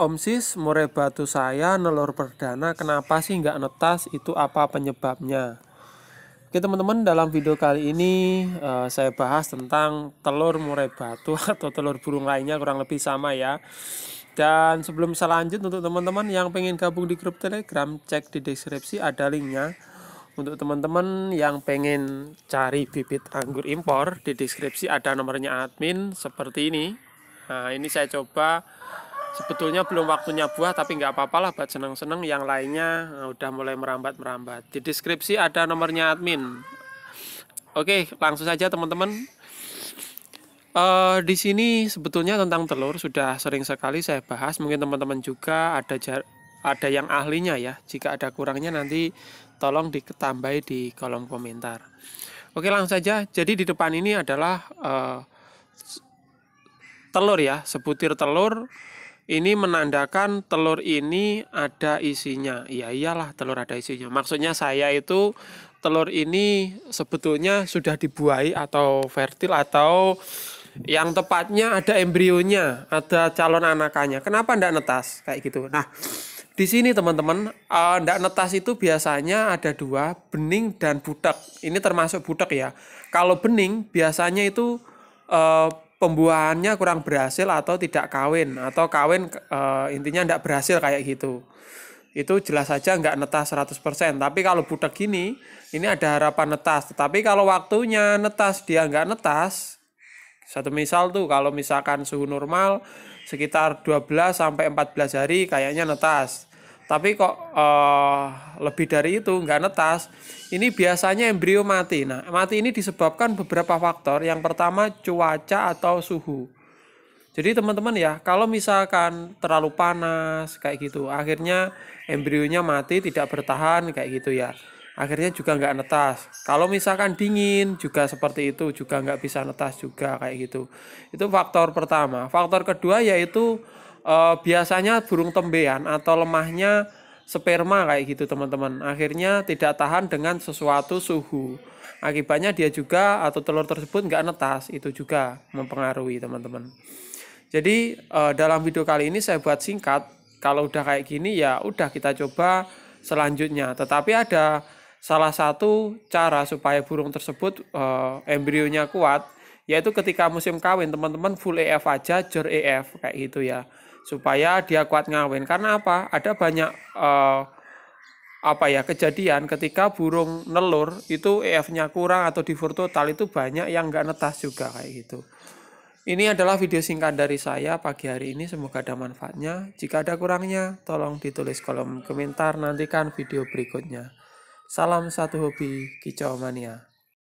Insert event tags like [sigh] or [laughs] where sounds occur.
Om Sis, murai batu saya nelur perdana, kenapa sih nggak netas? Itu apa penyebabnya? Oke teman-teman, dalam video kali ini uh, saya bahas tentang telur murai batu [laughs] atau telur burung lainnya kurang lebih sama ya. Dan sebelum saya untuk teman-teman yang pengen gabung di grup Telegram, cek di deskripsi ada linknya. Untuk teman-teman yang pengen cari bibit anggur impor, di deskripsi ada nomornya admin seperti ini. Nah, ini saya coba sebetulnya belum waktunya buah tapi nggak apa-apalah buat seneng-seneng yang lainnya eh, udah mulai merambat-merambat di deskripsi ada nomornya admin oke langsung saja teman-teman Uh, di sini sebetulnya tentang telur sudah sering sekali saya bahas. Mungkin teman-teman juga ada jar ada yang ahlinya ya. Jika ada kurangnya nanti tolong ditambahi di kolom komentar. Oke langsung saja. Jadi di depan ini adalah uh, telur ya, sebutir telur ini menandakan telur ini ada isinya. iya iyalah telur ada isinya. Maksudnya saya itu telur ini sebetulnya sudah dibuahi atau fertil atau yang tepatnya ada embrionya, ada calon anakannya. Kenapa ndak netas kayak gitu? Nah, di sini teman-teman, uh, netas itu biasanya ada dua, bening dan budak. Ini termasuk budak ya. Kalau bening biasanya itu eh, pembuahannya kurang berhasil atau tidak kawin atau kawin e, intinya tidak berhasil kayak gitu itu jelas saja nggak netas 100% tapi kalau budak gini ini ada harapan netas tetapi kalau waktunya netas dia nggak netas satu misal tuh kalau misalkan suhu normal sekitar 12 sampai 14 hari kayaknya netas tapi kok uh, lebih dari itu nggak netas ini biasanya embrio mati nah mati ini disebabkan beberapa faktor yang pertama cuaca atau suhu jadi teman-teman ya kalau misalkan terlalu panas kayak gitu akhirnya embrionya mati tidak bertahan kayak gitu ya akhirnya juga nggak netas kalau misalkan dingin juga seperti itu juga nggak bisa netas juga kayak gitu itu faktor pertama faktor kedua yaitu uh, biasanya burung tembean atau lemahnya sperma kayak gitu teman-teman akhirnya tidak tahan dengan sesuatu suhu akibatnya dia juga atau telur tersebut nggak netas itu juga mempengaruhi teman-teman jadi uh, dalam video kali ini saya buat singkat kalau udah kayak gini ya udah kita coba selanjutnya tetapi ada salah satu cara supaya burung tersebut uh, embrionya kuat yaitu ketika musim kawin teman-teman full EF aja jer EF kayak gitu ya supaya dia kuat ngawin. Karena apa? Ada banyak uh, apa ya kejadian ketika burung nelur itu EF-nya kurang atau di full total itu banyak yang nggak netas juga kayak gitu. Ini adalah video singkat dari saya pagi hari ini semoga ada manfaatnya. Jika ada kurangnya tolong ditulis kolom komentar nantikan video berikutnya. Salam satu hobi kicau mania.